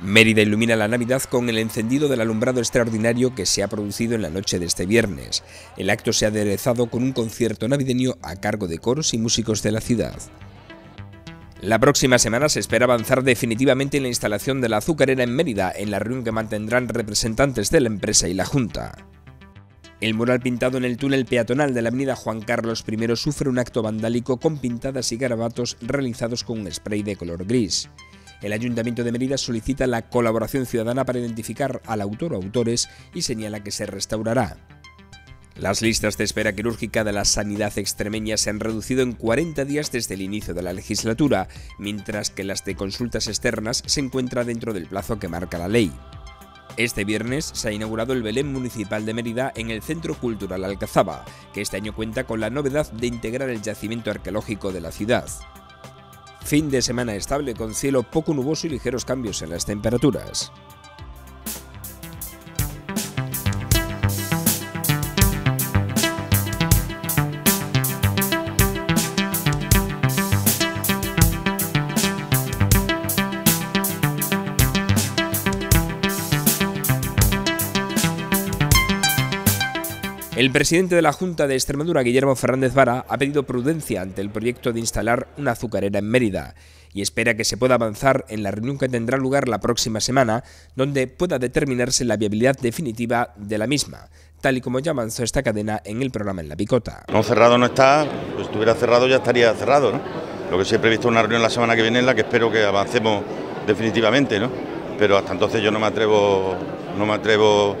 Mérida ilumina la Navidad con el encendido del alumbrado extraordinario que se ha producido en la noche de este viernes. El acto se ha aderezado con un concierto navideño a cargo de coros y músicos de la ciudad. La próxima semana se espera avanzar definitivamente en la instalación de la azucarera en Mérida, en la reunión que mantendrán representantes de la empresa y la Junta. El mural pintado en el túnel peatonal de la avenida Juan Carlos I sufre un acto vandálico con pintadas y garabatos realizados con un spray de color gris. El Ayuntamiento de Mérida solicita la colaboración ciudadana para identificar al autor o autores y señala que se restaurará. Las listas de espera quirúrgica de la sanidad extremeña se han reducido en 40 días desde el inicio de la legislatura, mientras que las de consultas externas se encuentra dentro del plazo que marca la ley. Este viernes se ha inaugurado el Belén Municipal de Mérida en el Centro Cultural Alcazaba, que este año cuenta con la novedad de integrar el yacimiento arqueológico de la ciudad. Fin de semana estable con cielo poco nuboso y ligeros cambios en las temperaturas. El presidente de la Junta de Extremadura, Guillermo Fernández Vara, ha pedido prudencia ante el proyecto de instalar una azucarera en Mérida y espera que se pueda avanzar en la reunión que tendrá lugar la próxima semana, donde pueda determinarse la viabilidad definitiva de la misma, tal y como ya avanzó esta cadena en el programa En la Picota. No, cerrado no está, pues si estuviera cerrado ya estaría cerrado, ¿no? Lo que se ha previsto una reunión la semana que viene en la que espero que avancemos definitivamente, ¿no? Pero hasta entonces yo no me atrevo, no me atrevo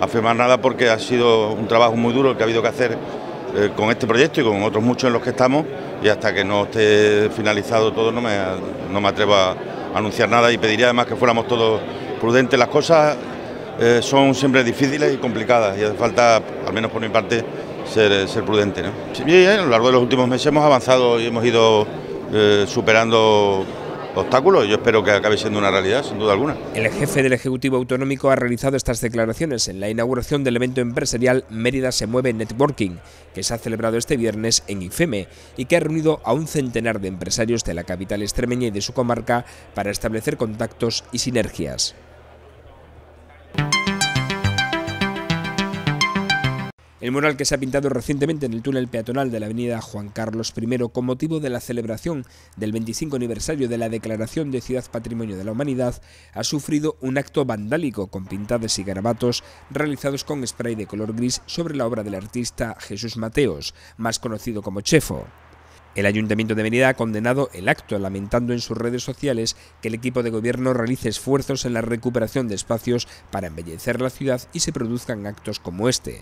afirmar nada porque ha sido un trabajo muy duro el que ha habido que hacer eh, con este proyecto y con otros muchos en los que estamos y hasta que no esté finalizado todo no me, no me atrevo a anunciar nada y pediría además que fuéramos todos prudentes. Las cosas eh, son siempre difíciles y complicadas y hace falta, al menos por mi parte, ser, eh, ser prudente. ¿no? bien, a lo largo de los últimos meses hemos avanzado y hemos ido superando obstáculos. Yo espero que acabe siendo una realidad, sin duda alguna. El jefe del Ejecutivo Autonómico ha realizado estas declaraciones en la inauguración del evento empresarial Mérida se mueve Networking, que se ha celebrado este viernes en IFEME y que ha reunido a un centenar de empresarios de la capital extremeña y de su comarca para establecer contactos y sinergias. El mural que se ha pintado recientemente en el túnel peatonal de la avenida Juan Carlos I con motivo de la celebración del 25 aniversario de la Declaración de Ciudad Patrimonio de la Humanidad ha sufrido un acto vandálico con pintadas y garabatos realizados con spray de color gris sobre la obra del artista Jesús Mateos, más conocido como Chefo. El Ayuntamiento de Mérida ha condenado el acto, lamentando en sus redes sociales que el equipo de gobierno realice esfuerzos en la recuperación de espacios para embellecer la ciudad y se produzcan actos como este.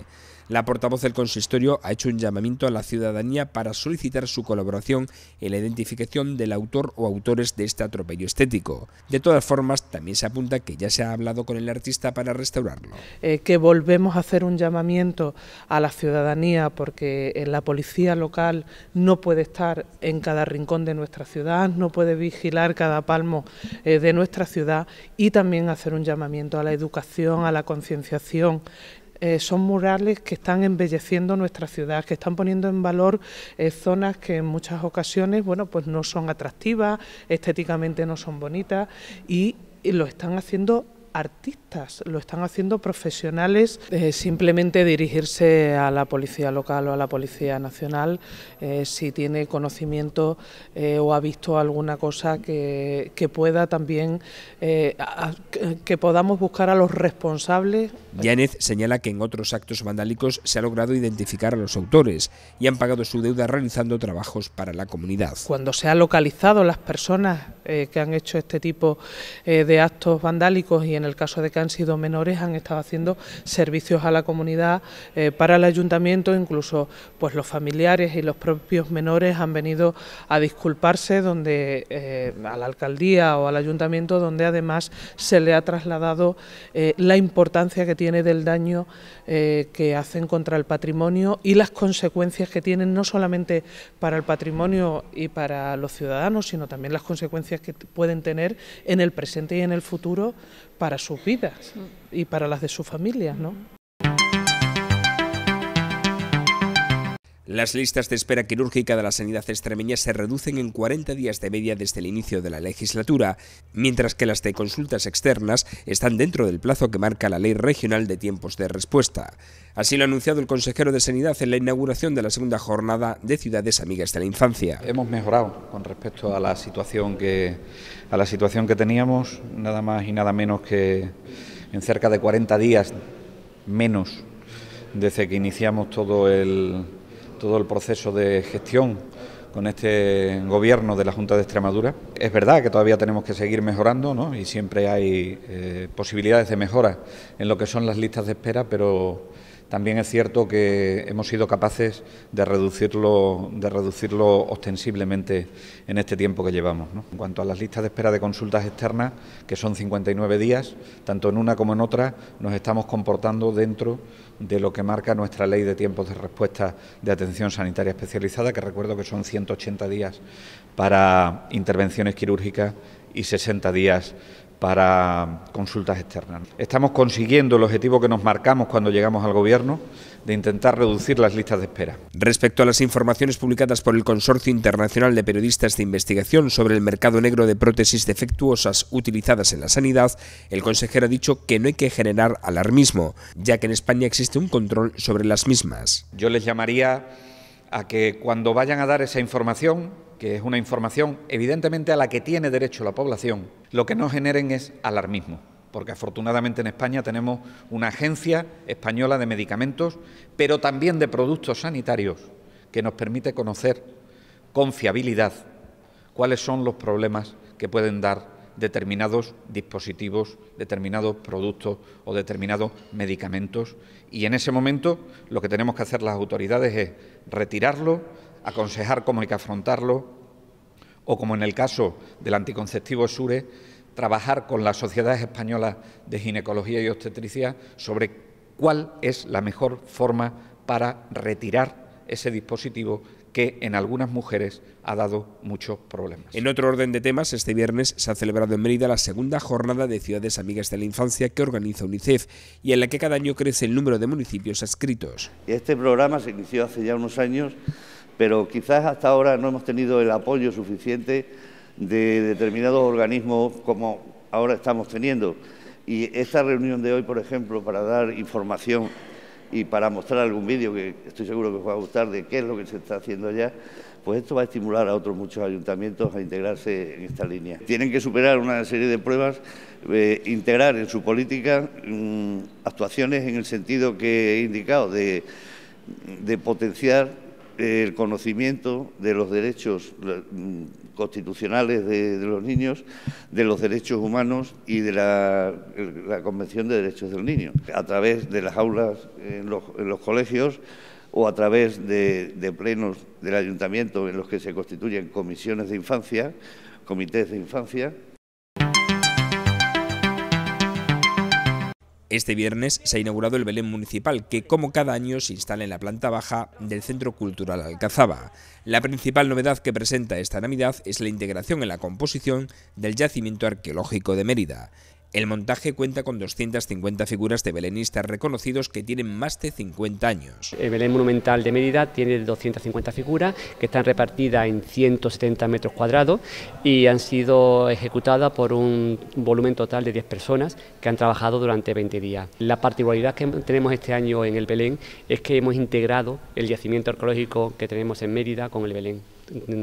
La portavoz del consistorio ha hecho un llamamiento a la ciudadanía para solicitar su colaboración en la identificación del autor o autores de este atropello estético. De todas formas, también se apunta que ya se ha hablado con el artista para restaurarlo. Eh, que volvemos a hacer un llamamiento a la ciudadanía porque eh, la policía local no puede estar en cada rincón de nuestra ciudad, no puede vigilar cada palmo eh, de nuestra ciudad y también hacer un llamamiento a la educación, a la concienciación eh, son murales que están embelleciendo nuestra ciudad, que están poniendo en valor eh, zonas que en muchas ocasiones, bueno, pues no son atractivas, estéticamente no son bonitas y lo están haciendo artistas, lo están haciendo profesionales. Eh, simplemente dirigirse a la policía local o a la policía nacional eh, si tiene conocimiento eh, o ha visto alguna cosa que, pueda también, que podamos buscar a los responsables. Yánez señala que en otros actos vandálicos se ha logrado identificar a los autores y han pagado su deuda realizando trabajos para la comunidad. Cuando se ha localizado las personas que han hecho este tipo de actos vandálicos y en el caso de que han sido menores han estado haciendo servicios a la comunidad eh, para el ayuntamiento, incluso pues los familiares y los propios menores han venido a disculparse donde eh, a la alcaldía o al ayuntamiento donde además se le ha trasladado eh, la importancia que tiene del daño que hacen contra el patrimonio y las consecuencias que tienen no solamente para el patrimonio y para los ciudadanos, sino también las consecuencias que pueden tener en el presente y en el futuro para sus vidas y para las de sus familias, ¿no? Las listas de espera quirúrgica de la sanidad extremeña se reducen en 40 días de media desde el inicio de la legislatura, mientras que las de consultas externas están dentro del plazo que marca la Ley Regional de Tiempos de Respuesta. Así lo ha anunciado el consejero de Sanidad en la inauguración de la segunda jornada de Ciudades Amigas de la Infancia. Hemos mejorado con respecto a la situación que, a la situación que teníamos, nada más y nada menos que en cerca de 40 días menos desde que iniciamos todo el todo el proceso de gestión con este gobierno de la Junta de Extremadura. Es verdad que todavía tenemos que seguir mejorando ¿no? y siempre hay eh, posibilidades de mejora en lo que son las listas de espera, pero también es cierto que hemos sido capaces de reducirlo, de reducirlo ostensiblemente en este tiempo que llevamos. En cuanto a las listas de espera de consultas externas, que son 59 días, tanto en una como en otra nos estamos comportando dentro de lo que marca nuestra ley de tiempos de respuesta de atención sanitaria especializada, que recuerdo que son 180 días para intervenciones quirúrgicas y 60 días para consultas externas. Estamos consiguiendo el objetivo que nos marcamos cuando llegamos al Gobierno de intentar reducir las listas de espera. Respecto a las informaciones publicadas por el Consorcio Internacional de Periodistas de Investigación sobre el mercado negro de prótesis defectuosas utilizadas en la sanidad, el consejero ha dicho que no hay que generar alarmismo, ya que en España existe un control sobre las mismas. Yo les llamaría a que cuando vayan a dar esa información que es una información evidentemente a la que tiene derecho la población, lo que no generen es alarmismo, porque afortunadamente en España tenemos una agencia española de medicamentos, pero también de productos sanitarios, que nos permite conocer con fiabilidad cuáles son los problemas que pueden dar determinados dispositivos, determinados productos o determinados medicamentos. Y en ese momento lo que tenemos que hacer las autoridades es retirarlo, aconsejar cómo hay que afrontarlo, o como en el caso del anticonceptivo SURE, trabajar con las sociedades españolas de ginecología y obstetricia sobre cuál es la mejor forma para retirar ese dispositivo que en algunas mujeres ha dado muchos problemas. En otro orden de temas, este viernes se ha celebrado en Mérida la segunda jornada de ciudades amigas de la infancia que organiza UNICEF y en la que cada año crece el número de municipios adscritos. Este programa se inició hace ya unos años pero quizás hasta ahora no hemos tenido el apoyo suficiente de determinados organismos como ahora estamos teniendo. Y esta reunión de hoy, por ejemplo, para dar información y para mostrar algún vídeo que estoy seguro que os va a gustar de qué es lo que se está haciendo allá, pues esto va a estimular a otros muchos ayuntamientos a integrarse en esta línea. Tienen que superar una serie de pruebas, eh, integrar en su política mm, actuaciones en el sentido que he indicado de potenciar el conocimiento de los derechos mm, constitucionales de, los niños, de los derechos humanos y de la, Convención de Derechos del Niño, a través de las aulas en los, colegios o a través de, plenos del ayuntamiento en los que se constituyen comisiones de infancia, comités de infancia, Este viernes se ha inaugurado el Belén Municipal, que como cada año se instala en la planta baja del Centro Cultural Alcazaba. La principal novedad que presenta esta Navidad es la integración en la composición del yacimiento arqueológico de Mérida. El montaje cuenta con 250 figuras de belenistas reconocidos que tienen más de 50 años. El Belén Monumental de Mérida tiene 250 figuras que están repartidas en 170 metros cuadrados y han sido ejecutadas por un volumen total de 10 personas que han trabajado durante 20 días. La particularidad que tenemos este año en el Belén es que hemos integrado el yacimiento arqueológico que tenemos en Mérida con el Belén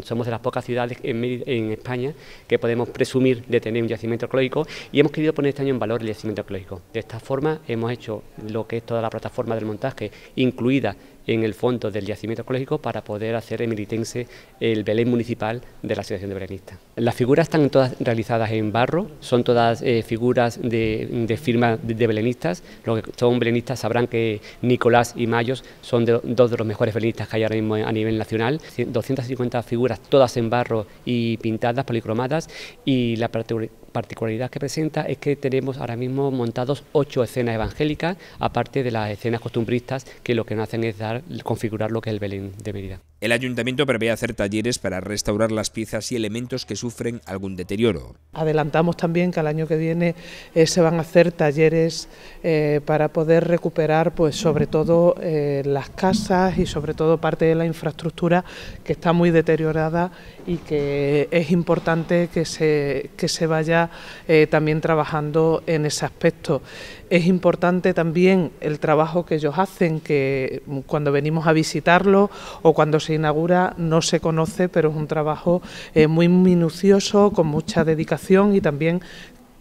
somos de las pocas ciudades en, España que podemos presumir de tener un yacimiento arqueológico y hemos querido poner este año en valor el yacimiento arqueológico. De esta forma hemos hecho lo que es toda la plataforma del montaje incluida en el fondo del yacimiento arqueológico para poder hacer emilitense el Belén municipal de la Asociación de Belenistas. Las figuras están todas realizadas en barro, son todas eh, figuras de, de firmas de, belenistas. Los que son belenistas sabrán que Nicolás y Mayos son dos de los mejores belenistas que hay ahora mismo a nivel nacional. 250 figuras, todas en barro y pintadas, policromadas, y la particularidad que presenta es que tenemos ahora mismo montados ocho escenas evangélicas, aparte de las escenas costumbristas que lo que nos hacen es dar, configurar lo que es el Belén de Mérida. El ayuntamiento prevé hacer talleres para restaurar las piezas y elementos que sufren algún deterioro. Adelantamos también que al año que viene eh, se van a hacer talleres eh, para poder recuperar, pues sobre todo eh, las casas y sobre todo parte de la infraestructura que está muy deteriorada deteriorada y que es importante que se, que se vaya eh, también trabajando en ese aspecto. Es importante también el trabajo que ellos hacen, que cuando venimos a visitarlo o cuando se inaugura no se conoce, pero es un trabajo eh, muy minucioso, con mucha dedicación y también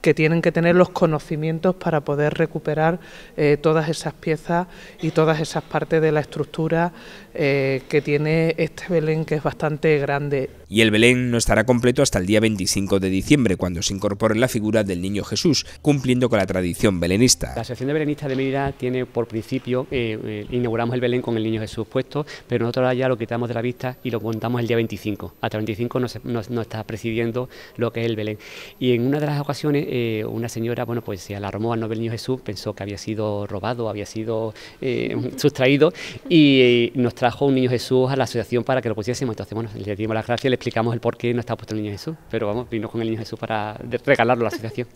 que tienen que tener los conocimientos para poder recuperar eh, todas esas piezas y todas esas partes de la estructura eh, que tiene este Belén, que es bastante grande. Y el Belén no estará completo hasta el día 25 de diciembre, cuando se incorpore la figura del Niño Jesús, cumpliendo con la tradición belenista. La Asociación de Belenistas de Mérida tiene por principio, eh, inauguramos el Belén con el Niño Jesús puesto, pero nosotros ya lo quitamos de la vista y lo contamos el día 25. Hasta el 25 no está presidiendo lo que es el Belén. Y en una de las ocasiones eh, una señora, bueno, pues se alarmó al Nobel Niño Jesús, pensó que había sido robado, había sido eh, sustraído y eh, nos trajo un Niño Jesús a la asociación para que lo pusiésemos. Entonces, bueno, le dimos las gracias, le explicamos el por qué no estaba puesto el Niño Jesús, pero vamos, vino con el Niño Jesús para regalarlo a la asociación.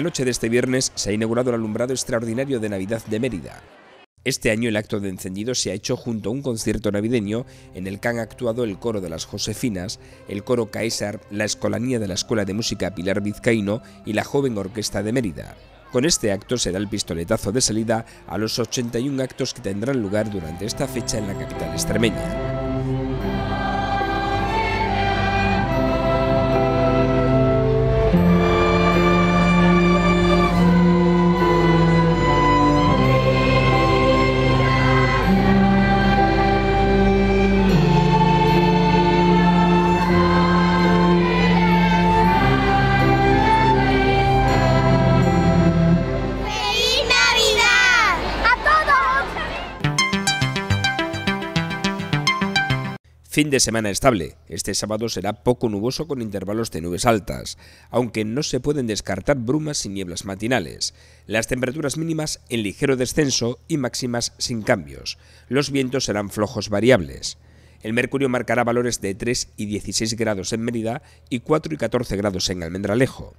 la noche de este viernes se ha inaugurado el alumbrado extraordinario de Navidad de Mérida. Este año el acto de encendido se ha hecho junto a un concierto navideño en el que han actuado el coro de las Josefinas, el coro Caesar, la Escolanía de la Escuela de Música Pilar Vizcaíno y la Joven Orquesta de Mérida. Con este acto se da el pistoletazo de salida a los 81 actos que tendrán lugar durante esta fecha en la capital extremeña. Fin de semana estable. Este sábado será poco nuboso con intervalos de nubes altas, aunque no se pueden descartar brumas y nieblas matinales. Las temperaturas mínimas en ligero descenso y máximas sin cambios. Los vientos serán flojos variables. El mercurio marcará valores de 3 y 16 grados en Mérida y 4 y 14 grados en Almendralejo.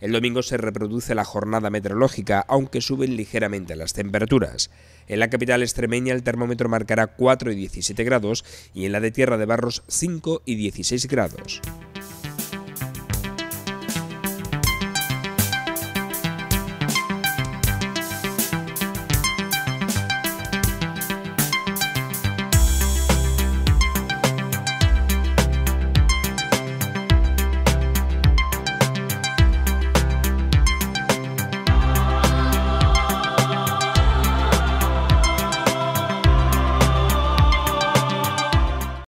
El domingo se reproduce la jornada meteorológica, aunque suben ligeramente las temperaturas. En la capital extremeña el termómetro marcará 4 y 17 grados y en la de Tierra de Barros 5 y 16 grados.